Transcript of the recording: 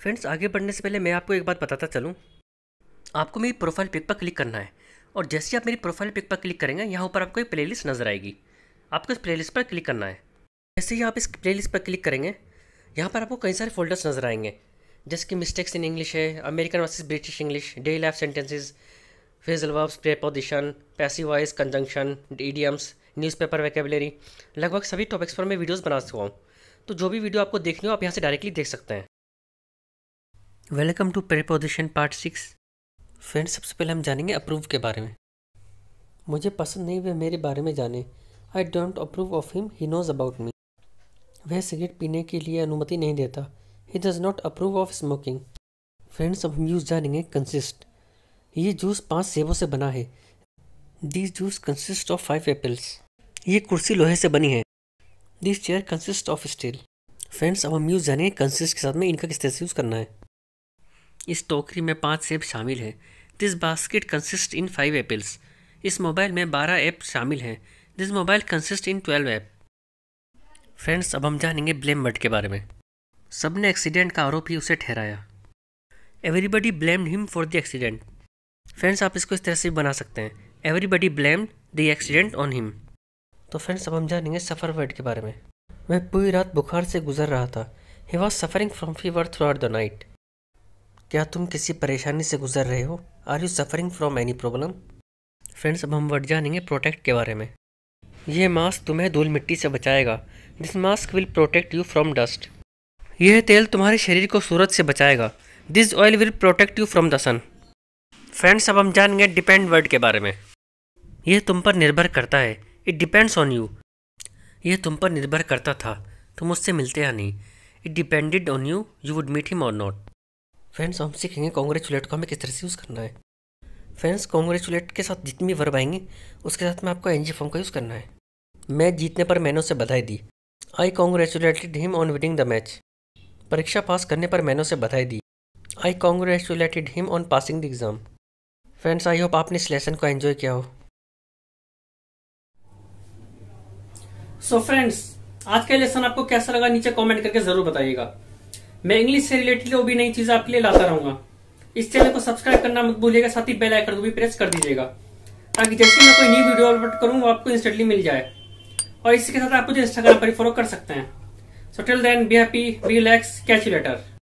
friends आगे बढ़ने से पहले मैं आपको एक बात बताता चलूँ आपको मेरी प्रोफाइल पिक पर क्लिक करना है और जैसे आप मेरी प्रोफाइल पिक पर क्लिक करेंगे यहाँ पर आपको एक प्लेलिस्ट नज़र आएगी आपको इस प्लेलिस्ट पर क्लिक करना है जैसे ही आप इस प्लेलिस्ट पर क्लिक करेंगे यहाँ पर आपको कई सारे फोल्डर्स नज़र आएंगे जैसे कि मिस्टेक्स इन इंग्लिश है American versus British English daily life sentences phrasal verbs preposition passive voice conjunction idioms newspaper vocabulary लगभग सभी टॉपिक्स पर मैं वीडियोस बना चुका हूँ तो जो भी वीडियो आपको देखनी हो आप यहाँ से डायरेक्टली देख सकते हैं welcome to preposition part six friends सबसे पहले हम जानेंगे अप्रूव के बारे में मुझे पसंद नहीं वह मेरे बारे में जाने I don't approve of him he knows about me वह सिगरेट पीने के लिए अनुमति नहीं देता he does not approve of smoking friends अब हम यूज़ जानेंगे कंसिस्ट ये जूस पाँच सेबों से बना है this juice consist of five apples ये कुर्सी लोहे से बनी है this chair consist of steel friends अब हम यूज़ जानेंगे कंसिस्ट के साथ में इनका किस तरह से यूज़ करना है इस टोकरी में पांच सेब शामिल हैं this basket consist in five apples इस मोबाइल में बारह ऐप शामिल हैं this mobile consist in twelve app friends अब हम जानेंगे ब्लेम मर्ड के बारे में सब ने एक्सीडेंट का आरोप ही उसे ठहराया everybody blamed him for the accident friends आप इसको इस तरह से बना सकते हैं everybody blamed the accident on him तो फ्रेंड्स अब हम जानेंगे सफ़र वर्ड के बारे में वह पूरी रात बुखार से गुजर रहा था he was suffering from fever throughout the night क्या तुम किसी परेशानी से गुजर रहे हो are you suffering from any problem friends अब हम वर्ड जानेंगे प्रोटेक्ट के बारे में यह मास्क तुम्हें धूल मिट्टी से बचाएगा this mask will protect you from dust यह तेल तुम्हारे शरीर को सूरज से बचाएगा this oil will protect you from the sun friends अब हम जानेंगे डिपेंड वर्ड के बारे में यह तुम पर निर्भर करता है इट डिपेंड्स ऑन यू यह तुम पर निर्भर करता था तुम उससे मिलते या नहीं it depended on you you would meet him or not friends हम सीखेंगे कॉन्ग्रेचुलेट को हमें किस तरह से यूज़ करना है फ्रेंड्स कॉन्ग्रेचुलेट के साथ जितनी वर्ब आएंगे उसके साथ में आपको एनजी फॉर्म का यूज़ करना है मैच जीतने पर मैंने उसे बधाई दी I congratulated him on winning the match परीक्षा पास करने पर मैंने उसे बधाई दी I congratulated him on passing the exam friends I hope आपने इस लेसन को एन्जॉय किया हो सो so फ्रेंड्स आज का लेसन आपको कैसा लगा नीचे कमेंट करके ज़रूर बताइएगा मैं इंग्लिश से रिलेटेड वो भी नई चीज आपके लिए लाता रहूंगा इस चैनल को सब्सक्राइब करना मत भूलिएगा साथ ही बेल आइकन को भी प्रेस कर दीजिएगा ताकि जैसे मैं कोई न्यू वीडियो अपलोड करूँ वो आपको इंस्टेंटली मिल जाए और इसी के साथ आप मुझे इंस्टाग्राम पर फॉलो कर सकते हैं so till then be happy be relax catch you letter